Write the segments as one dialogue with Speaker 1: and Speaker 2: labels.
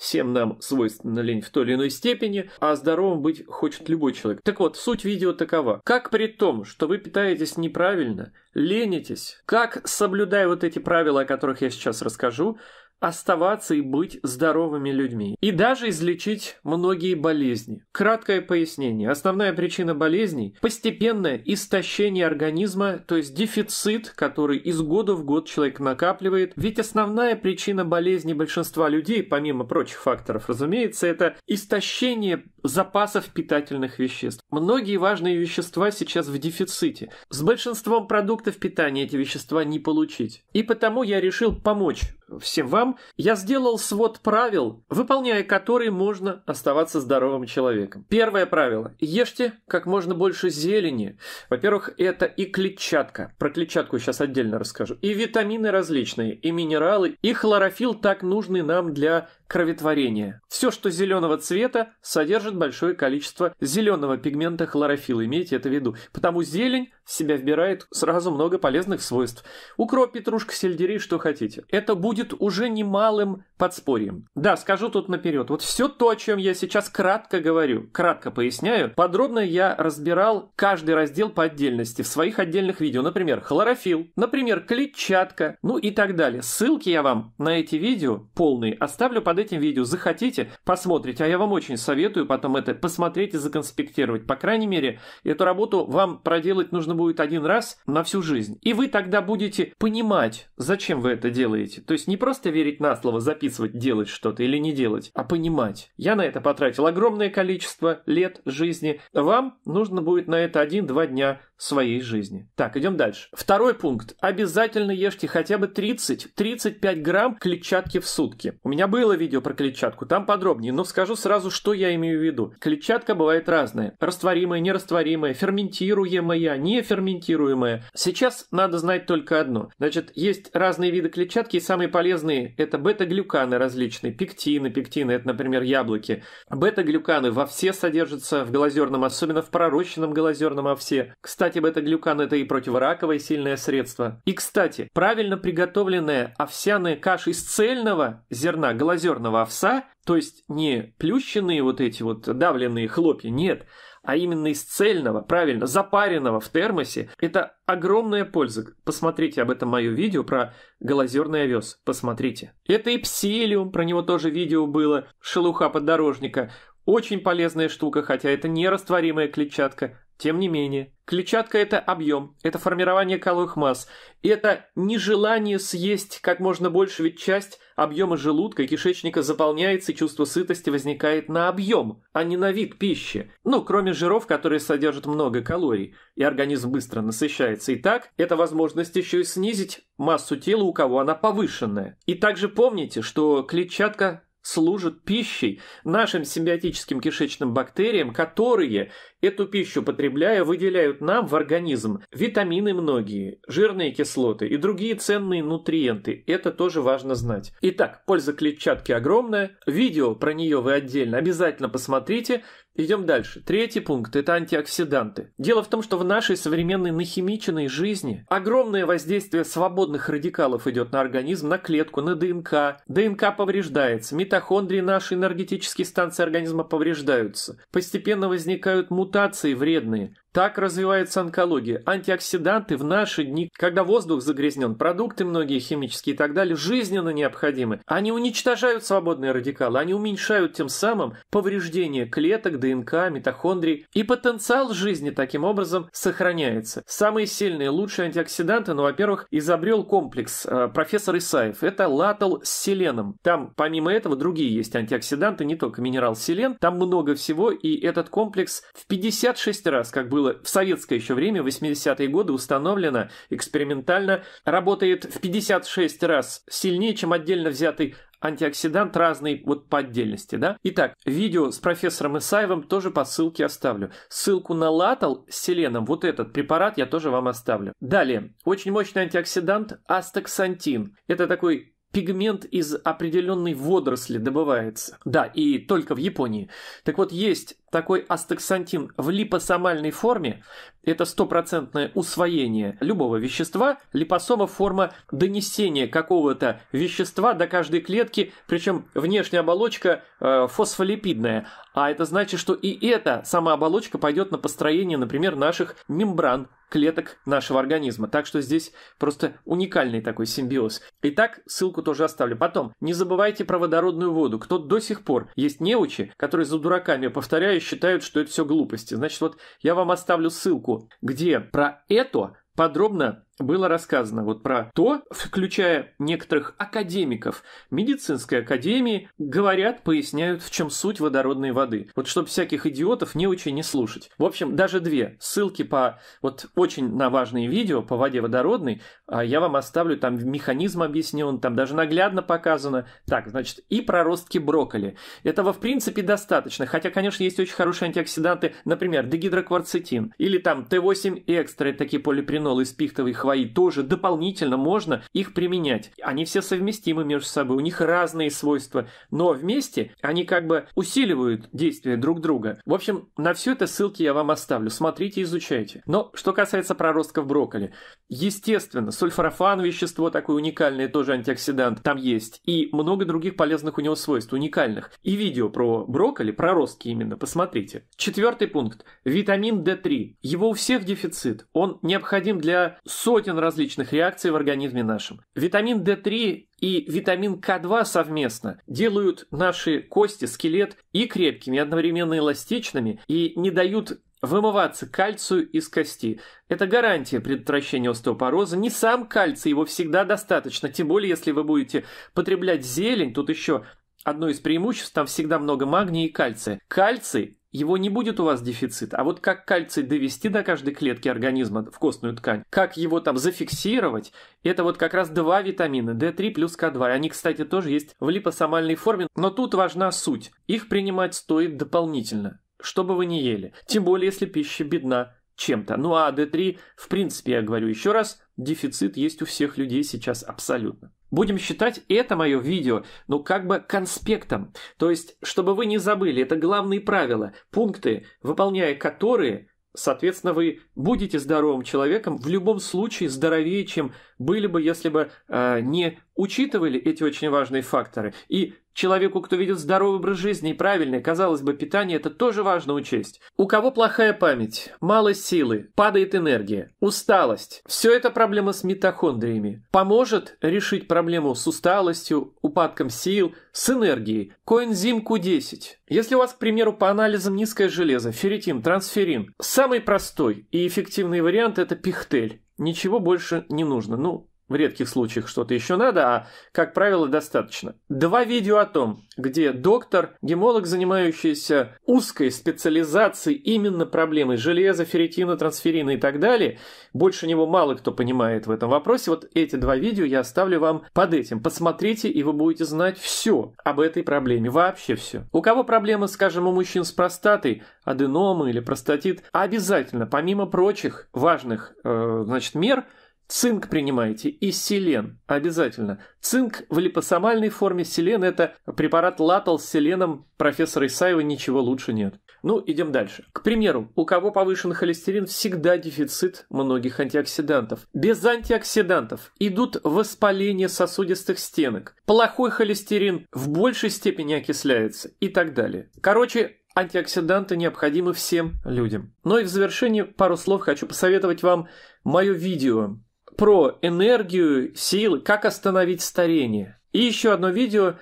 Speaker 1: Всем нам свойственна лень в той или иной степени, а здоровым быть хочет любой человек. Так вот, суть видео такова. Как при том, что вы питаетесь неправильно, ленитесь, как, соблюдая вот эти правила, о которых я сейчас расскажу, оставаться и быть здоровыми людьми. И даже излечить многие болезни. Краткое пояснение. Основная причина болезней – постепенное истощение организма, то есть дефицит, который из года в год человек накапливает. Ведь основная причина болезни большинства людей, помимо прочих факторов, разумеется, это истощение запасов питательных веществ. Многие важные вещества сейчас в дефиците. С большинством продуктов питания эти вещества не получить. И потому я решил помочь всем вам словам, я сделал свод правил, выполняя которые можно оставаться здоровым человеком. Первое правило. Ешьте как можно больше зелени. Во-первых, это и клетчатка. Про клетчатку сейчас отдельно расскажу. И витамины различные, и минералы, и хлорофилл так нужный нам для кроветворения. Все, что зеленого цвета, содержит большое количество зеленого пигмента хлорофилла, имейте это в виду. Потому зелень в себя вбирает сразу много полезных свойств. Укроп, петрушка, сельдерей, что хотите. Это будет уже немалым подспорьем. Да, скажу тут наперед. Вот все то, о чем я сейчас кратко говорю, кратко поясняю, подробно я разбирал каждый раздел по отдельности в своих отдельных видео. Например, хлорофилл, например, клетчатка, ну и так далее. Ссылки я вам на эти видео полные оставлю под этим видео захотите, посмотрите. А я вам очень советую потом это посмотреть и законспектировать. По крайней мере, эту работу вам проделать нужно будет один раз на всю жизнь. И вы тогда будете понимать, зачем вы это делаете. То есть не просто верить на слово, записывать, делать что-то или не делать, а понимать. Я на это потратил огромное количество лет жизни. Вам нужно будет на это один-два дня своей жизни. Так, идем дальше. Второй пункт. Обязательно ешьте хотя бы 30-35 грамм клетчатки в сутки. У меня было видео про клетчатку, там подробнее, но скажу сразу, что я имею в виду. Клетчатка бывает разная. Растворимая, нерастворимая, ферментируемая, неферментируемая. Сейчас надо знать только одно. Значит, есть разные виды клетчатки, и самые полезные – это бета-глюканы различные, пектины, пектины – это, например, яблоки. Бета-глюканы во все содержатся в глазерном, особенно в пророщенном глазерном овсе. Кстати, кстати, бета-глюкан – это и противораковое сильное средство. И, кстати, правильно приготовленная овсяная каша из цельного зерна глазерного овса, то есть не плющенные вот эти вот давленные хлопья, нет, а именно из цельного, правильно, запаренного в термосе, это огромная польза. Посмотрите об этом мое видео про голозерный овес, посмотрите. Это и псилиум, про него тоже видео было, шелуха подорожника, очень полезная штука, хотя это не растворимая клетчатка. Тем не менее, клетчатка – это объем, это формирование каловых масс, и это нежелание съесть как можно больше, ведь часть объема желудка и кишечника заполняется, и чувство сытости возникает на объем, а не на вид пищи. Ну, кроме жиров, которые содержат много калорий, и организм быстро насыщается. Итак, это возможность еще и снизить массу тела, у кого она повышенная. И также помните, что клетчатка служат пищей нашим симбиотическим кишечным бактериям, которые, эту пищу потребляя, выделяют нам в организм витамины многие, жирные кислоты и другие ценные нутриенты. Это тоже важно знать. Итак, польза клетчатки огромная. Видео про нее вы отдельно обязательно посмотрите. Идем дальше. Третий пункт – это антиоксиданты. Дело в том, что в нашей современной нахимиченной жизни огромное воздействие свободных радикалов идет на организм, на клетку, на ДНК. ДНК повреждается, митохондрии наши энергетические станции организма повреждаются. Постепенно возникают мутации вредные. Так развивается онкология. Антиоксиданты в наши дни, когда воздух загрязнен, продукты многие химические и так далее, жизненно необходимы. Они уничтожают свободные радикалы, они уменьшают тем самым повреждение клеток, ДНК, митохондрий. И потенциал жизни таким образом сохраняется. Самые сильные, лучшие антиоксиданты, ну, во-первых, изобрел комплекс э, профессор Исаев. Это латал с селеном. Там, помимо этого, другие есть антиоксиданты, не только минерал селен. Там много всего, и этот комплекс в 56 раз, как бы было в советское еще время, 80-е годы, установлено экспериментально, работает в 56 раз сильнее, чем отдельно взятый антиоксидант разный вот по отдельности, да? Итак, видео с профессором Исаевым тоже по ссылке оставлю. Ссылку на латал с селеном, вот этот препарат я тоже вам оставлю. Далее, очень мощный антиоксидант астаксантин. Это такой пигмент из определенной водоросли добывается. Да, и только в Японии. Так вот, есть такой астаксантин в липосомальной форме – это стопроцентное усвоение любого вещества, липосома – форма донесения какого-то вещества до каждой клетки, причем внешняя оболочка э, фосфолипидная. А это значит, что и эта сама оболочка пойдет на построение, например, наших мембран, клеток нашего организма. Так что здесь просто уникальный такой симбиоз. Итак, ссылку тоже оставлю. Потом, не забывайте про водородную воду. Кто до сих пор есть неучи, которые за дураками повторяют считают, что это все глупости. Значит, вот я вам оставлю ссылку, где про это подробно было рассказано вот про то, включая некоторых академиков медицинской академии, говорят, поясняют, в чем суть водородной воды. Вот чтобы всяких идиотов не очень не слушать. В общем, даже две ссылки по вот очень на важные видео по воде водородной а я вам оставлю, там механизм объяснен, там даже наглядно показано. Так, значит, и про ростки брокколи. Этого, в принципе, достаточно, хотя, конечно, есть очень хорошие антиоксиданты, например, дегидрокварцетин или там Т8 экстра, такие полипринолы из пихтовой хвои, свои тоже дополнительно можно их применять. Они все совместимы между собой, у них разные свойства, но вместе они как бы усиливают действия друг друга. В общем, на все это ссылки я вам оставлю. Смотрите, изучайте. Но что касается проростков брокколи, естественно, сульфорафан вещество такое уникальное, тоже антиоксидант, там есть. И много других полезных у него свойств, уникальных. И видео про брокколи, проростки именно, посмотрите. Четвертый пункт. Витамин D3. Его у всех дефицит. Он необходим для сотен сотен различных реакций в организме нашем. Витамин D3 и витамин К2 совместно делают наши кости, скелет и крепкими, и одновременно эластичными, и не дают вымываться кальцию из кости. Это гарантия предотвращения остеопороза. Не сам кальций, его всегда достаточно. Тем более, если вы будете потреблять зелень, тут еще Одно из преимуществ, там всегда много магния и кальция. Кальций его не будет у вас дефицит. А вот как кальций довести до каждой клетки организма в костную ткань, как его там зафиксировать, это вот как раз два витамина, D3 плюс К2. Они, кстати, тоже есть в липосомальной форме, но тут важна суть. Их принимать стоит дополнительно, что бы вы ни ели. Тем более, если пища бедна чем-то. Ну а D3, в принципе, я говорю еще раз, дефицит есть у всех людей сейчас абсолютно. Будем считать это мое видео, ну как бы конспектом. То есть, чтобы вы не забыли, это главные правила, пункты, выполняя которые, соответственно, вы будете здоровым человеком, в любом случае здоровее, чем были бы, если бы э, не учитывали эти очень важные факторы. И человеку, кто ведет здоровый образ жизни и правильное, казалось бы, питание, это тоже важно учесть. У кого плохая память, мало силы, падает энергия, усталость. Все это проблема с митохондриями. Поможет решить проблему с усталостью, упадком сил, с энергией. Коэнзим Q10. Если у вас, к примеру, по анализам низкое железо, ферритин, трансферин, самый простой и эффективный вариант – это пихтель. Ничего больше не нужно. Ну, в редких случаях что-то еще надо, а, как правило, достаточно. Два видео о том, где доктор, гемолог, занимающийся узкой специализацией именно проблемой железа, ферритина, трансферина и так далее, больше него мало кто понимает в этом вопросе, вот эти два видео я оставлю вам под этим. Посмотрите, и вы будете знать все об этой проблеме, вообще все. У кого проблемы, скажем, у мужчин с простатой, аденомы или простатит, обязательно, помимо прочих важных, э, значит, мер – Цинк принимаете и селен, обязательно. Цинк в липосомальной форме селен – это препарат латал с селеном профессора Исаева, ничего лучше нет. Ну, идем дальше. К примеру, у кого повышен холестерин, всегда дефицит многих антиоксидантов. Без антиоксидантов идут воспаление сосудистых стенок, плохой холестерин в большей степени окисляется и так далее. Короче, Антиоксиданты необходимы всем людям. Ну и в завершение пару слов хочу посоветовать вам мое видео про энергию, силы, как остановить старение. И еще одно видео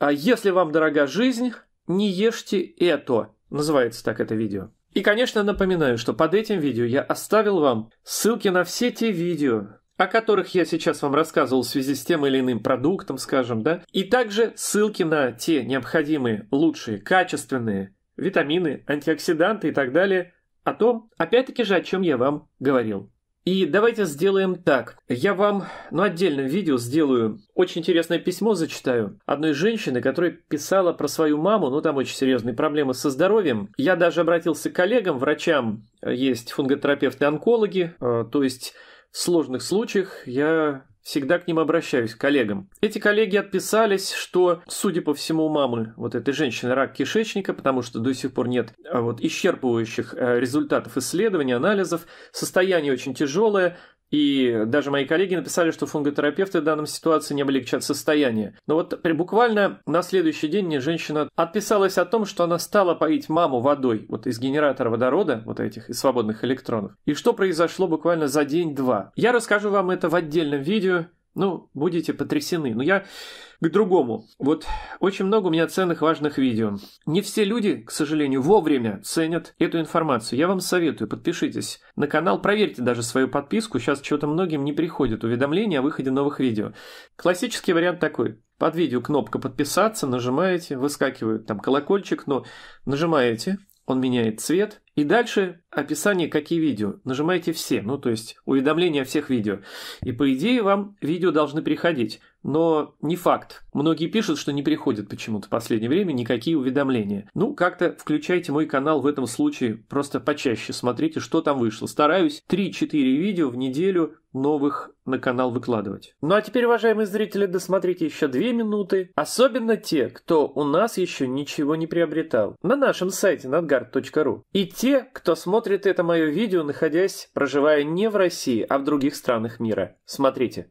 Speaker 1: а «Если вам дорога жизнь, не ешьте это». Называется так это видео. И, конечно, напоминаю, что под этим видео я оставил вам ссылки на все те видео, о которых я сейчас вам рассказывал в связи с тем или иным продуктом, скажем, да, и также ссылки на те необходимые, лучшие, качественные витамины, антиоксиданты и так далее, о том, опять-таки же, о чем я вам говорил. И давайте сделаем так. Я вам на ну, отдельном видео сделаю очень интересное письмо зачитаю одной женщины, которая писала про свою маму, ну там очень серьезные проблемы со здоровьем. Я даже обратился к коллегам, врачам, есть фунготерапевты-онкологи, э, то есть в сложных случаях я всегда к ним обращаюсь, к коллегам. Эти коллеги отписались, что, судя по всему, у мамы вот этой женщины рак кишечника, потому что до сих пор нет а вот исчерпывающих э, результатов исследований, анализов, состояние очень тяжелое, и даже мои коллеги написали, что фунготерапевты в данном ситуации не облегчат состояние. Но вот при, буквально на следующий день мне женщина отписалась о том, что она стала поить маму водой вот из генератора водорода, вот этих, из свободных электронов. И что произошло буквально за день-два. Я расскажу вам это в отдельном видео, ну, будете потрясены. Но я к другому. Вот очень много у меня ценных важных видео. Не все люди, к сожалению, вовремя ценят эту информацию. Я вам советую, подпишитесь на канал, проверьте даже свою подписку. Сейчас что-то многим не приходит уведомления о выходе новых видео. Классический вариант такой. Под видео кнопка подписаться, нажимаете, выскакивает там колокольчик, но нажимаете, он меняет цвет. И дальше описание, какие видео. Нажимаете все, ну то есть уведомления о всех видео. И по идее вам видео должны приходить но не факт. Многие пишут, что не приходят почему-то в последнее время никакие уведомления. Ну, как-то включайте мой канал в этом случае, просто почаще смотрите, что там вышло. Стараюсь 3-4 видео в неделю новых на канал выкладывать. Ну а теперь, уважаемые зрители, досмотрите еще две минуты. Особенно те, кто у нас еще ничего не приобретал. На нашем сайте надгард.ру. И те, кто смотрит это мое видео, находясь, проживая не в России, а в других странах мира. Смотрите.